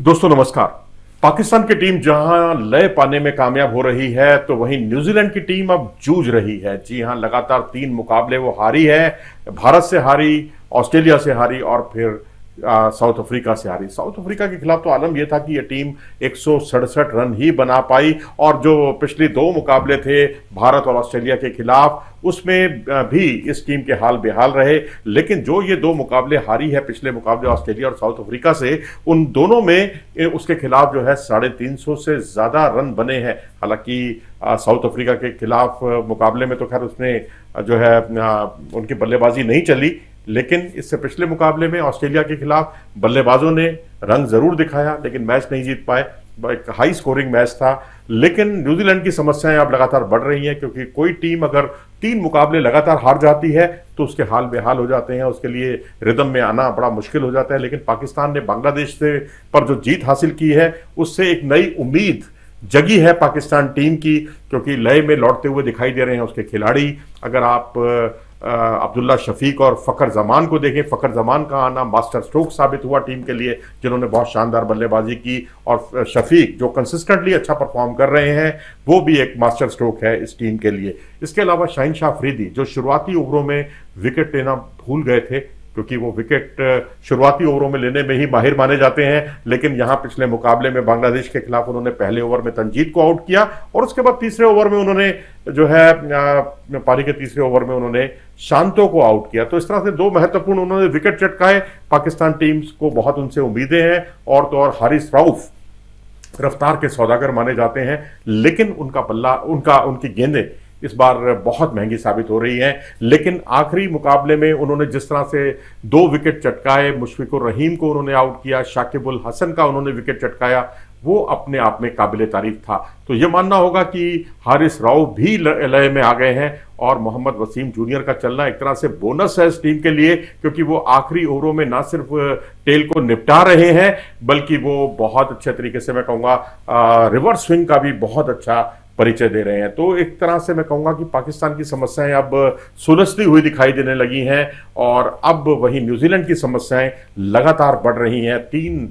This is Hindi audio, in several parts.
दोस्तों नमस्कार पाकिस्तान की टीम जहां लय पाने में कामयाब हो रही है तो वहीं न्यूजीलैंड की टीम अब जूझ रही है जी हां लगातार तीन मुकाबले वो हारी है भारत से हारी ऑस्ट्रेलिया से हारी और फिर साउथ अफ्रीका से हारी साउथ अफ्रीका के खिलाफ तो आलम यह था कि यह टीम एक रन ही बना पाई और जो पिछले दो मुकाबले थे भारत और ऑस्ट्रेलिया के खिलाफ उसमें भी इस टीम के हाल बेहाल रहे लेकिन जो ये दो मुकाबले हारी है पिछले मुकाबले ऑस्ट्रेलिया और साउथ अफ्रीका से उन दोनों में उसके खिलाफ जो है साढ़े तीन सौ से ज़्यादा रन बने हैं हालांकि साउथ अफ्रीका के खिलाफ मुकाबले में तो खैर उसने जो है उनकी बल्लेबाजी नहीं चली लेकिन इससे पिछले मुकाबले में ऑस्ट्रेलिया के खिलाफ बल्लेबाजों ने रंग जरूर दिखाया लेकिन मैच नहीं जीत पाए एक हाई स्कोरिंग मैच था लेकिन न्यूजीलैंड की समस्याएं अब लगातार बढ़ रही हैं क्योंकि कोई टीम अगर तीन मुकाबले लगातार हार जाती है तो उसके हाल बेहाल हो जाते हैं उसके लिए रिदम में आना बड़ा मुश्किल हो जाता है लेकिन पाकिस्तान ने बांग्लादेश से पर जो जीत हासिल की है उससे एक नई उम्मीद जगी है पाकिस्तान टीम की क्योंकि लय में लौटते हुए दिखाई दे रहे हैं उसके खिलाड़ी अगर आप अब्दुल्ला शफीक और फ़खर जमान को देखें फ़खर जमान का आना मास्टर स्ट्रोक साबित हुआ टीम के लिए जिन्होंने बहुत शानदार बल्लेबाजी की और शफीक जो कंसिस्टेंटली अच्छा परफॉर्म कर रहे हैं वो भी एक मास्टर स्ट्रोक है इस टीम के लिए इसके अलावा शाहिन शाह फरीदी जो शुरुआती ओवरों में विकेट लेना भूल गए थे क्योंकि वो विकेट शुरुआती ओवरों में लेने में ही माहिर माने जाते हैं लेकिन यहां पिछले मुकाबले में बांग्लादेश के खिलाफ उन्होंने पहले ओवर में तंजीद को आउट किया और उसके बाद तीसरे ओवर में उन्होंने जो है पारी के तीसरे ओवर में उन्होंने शांतो को आउट किया तो इस तरह से दो महत्वपूर्ण उन्होंने विकेट चटकाए पाकिस्तान टीम्स को बहुत उनसे उम्मीदें हैं और तो और हारिस राउफ रफ्तार के सौदागर माने जाते हैं लेकिन उनका बल्ला उनका उनकी गेंदें इस बार बहुत महंगी साबित हो रही है लेकिन आखिरी मुकाबले में उन्होंने जिस तरह से दो विकेट चटकाए मुशफिकुर रहीम को उन्होंने आउट किया शाकिबुल हसन का उन्होंने विकेट चटकाया वो अपने आप में काबिल तारीफ था तो ये मानना होगा कि हारिस राव भी लय में आ गए हैं और मोहम्मद वसीम जूनियर का चलना एक तरह से बोनस है इस टीम के लिए क्योंकि वो आखिरी ओवरों में ना सिर्फ टेल को निपटा रहे हैं बल्कि वो बहुत अच्छे तरीके से मैं कहूँगा रिवर्स स्विंग का भी बहुत अच्छा परिचय दे रहे हैं तो एक तरह से मैं कहूँगा कि पाकिस्तान की समस्याएं अब सुलझती हुई दिखाई देने लगी हैं और अब वही न्यूजीलैंड की समस्याएं लगातार बढ़ रही हैं तीन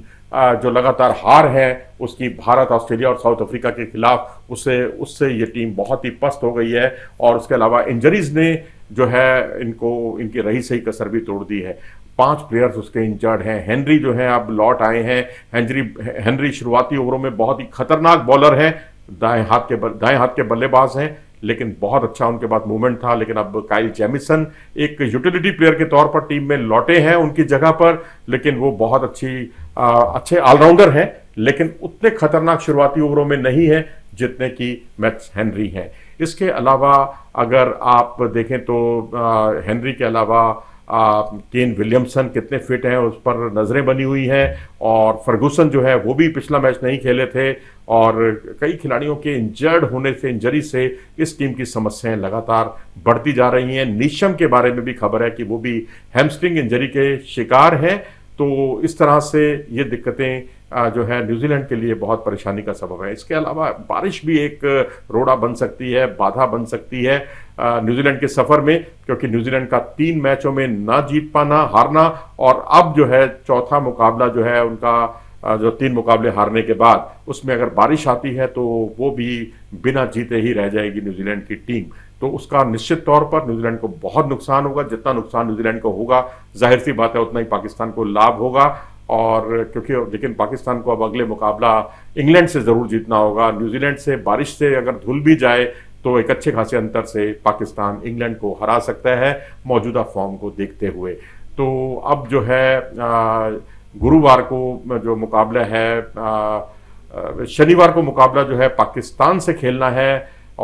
जो लगातार हार है उसकी भारत ऑस्ट्रेलिया और साउथ अफ्रीका के खिलाफ उससे उससे ये टीम बहुत ही पस्त हो गई है और उसके अलावा इंजरीज ने जो है इनको इनकी रही सही कसर भी तोड़ दी है पांच प्लेयर्स उसके इंजर्ड हैं हेनरी जो है अब लौट आए हैं हेनरी हेनरी शुरुआती ओवरों में बहुत ही खतरनाक बॉलर हैं दाएं हाथ के बल दाएं हाथ के बल्लेबाज हैं लेकिन बहुत अच्छा उनके पास मूवमेंट था लेकिन अब काइल जेमिसन एक यूटिलिटी प्लेयर के तौर पर टीम में लौटे हैं उनकी जगह पर लेकिन वो बहुत अच्छी आ, अच्छे ऑलराउंडर हैं लेकिन उतने खतरनाक शुरुआती ओवरों में नहीं है जितने की मैक्स हेनरी हैं इसके अलावा अगर आप देखें तो आ, हेनरी के अलावा केन विलियमसन कितने फिट हैं उस पर नज़रें बनी हुई हैं और फर्गूसन जो है वो भी पिछला मैच नहीं खेले थे और कई खिलाड़ियों के इंजर्ड होने से इंजरी से इस टीम की समस्याएं लगातार बढ़ती जा रही हैं नीशम के बारे में भी खबर है कि वो भी हेमस्ट्रिंग इंजरी के शिकार हैं तो इस तरह से ये दिक्कतें जो है न्यूजीलैंड के लिए बहुत परेशानी का सबब है इसके अलावा बारिश भी एक रोड़ा बन सकती है बाधा बन सकती है न्यूजीलैंड के सफर में क्योंकि न्यूजीलैंड का तीन मैचों में ना जीत पाना हारना और अब जो है चौथा मुकाबला जो है उनका जो तीन मुकाबले हारने के बाद उसमें अगर बारिश आती है तो वो भी बिना जीते ही रह जाएगी न्यूजीलैंड की टीम तो उसका निश्चित तौर पर न्यूजीलैंड को बहुत नुकसान होगा जितना नुकसान न्यूजीलैंड को होगा जाहिर सी बात है उतना ही पाकिस्तान को लाभ होगा और क्योंकि लेकिन पाकिस्तान को अब अगले मुकाबला इंग्लैंड से ज़रूर जीतना होगा न्यूजीलैंड से बारिश से अगर धुल भी जाए तो एक अच्छे खासे अंतर से पाकिस्तान इंग्लैंड को हरा सकता है मौजूदा फॉर्म को देखते हुए तो अब जो है गुरुवार को जो मुकाबला है शनिवार को मुकाबला जो है पाकिस्तान से खेलना है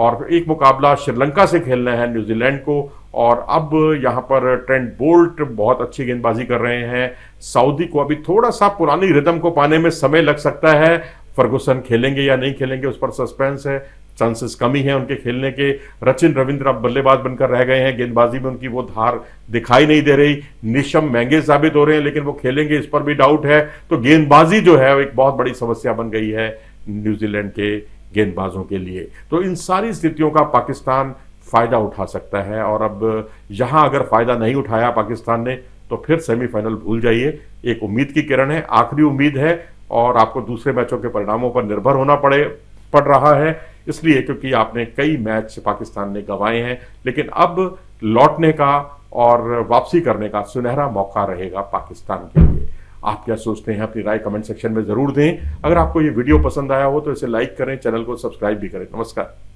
और एक मुकाबला श्रीलंका से खेलना है न्यूजीलैंड को और अब यहाँ पर ट्रेंट बोल्ट बहुत अच्छी गेंदबाजी कर रहे हैं सऊदी को अभी थोड़ा सा पुरानी रिदम को पाने में समय लग सकता है फर्गुसन खेलेंगे या नहीं खेलेंगे उस पर सस्पेंस है चांसेस कमी है उनके खेलने के रचिन रविंद्र अब बल्लेबाज बनकर रह गए हैं गेंदबाजी में उनकी वो धार दिखाई नहीं दे रही निशम महंगे साबित हो रहे हैं लेकिन वो खेलेंगे इस पर भी डाउट है तो गेंदबाजी जो है एक बहुत बड़ी समस्या बन गई है न्यूजीलैंड के गेंदबाजों के लिए तो इन सारी स्थितियों का पाकिस्तान फ़ायदा उठा सकता है और अब यहाँ अगर फ़ायदा नहीं उठाया पाकिस्तान ने तो फिर सेमीफाइनल भूल जाइए एक उम्मीद की किरण है आखिरी उम्मीद है और आपको दूसरे मैचों के परिणामों पर निर्भर होना पड़े पड़ रहा है इसलिए क्योंकि आपने कई मैच पाकिस्तान ने गंवाए हैं लेकिन अब लौटने का और वापसी करने का सुनहरा मौका रहेगा पाकिस्तान के लिए आप क्या सोचते हैं अपनी राय कमेंट सेक्शन में ज़रूर दें अगर आपको ये वीडियो पसंद आया हो तो इसे लाइक करें चैनल को सब्सक्राइब भी करें नमस्कार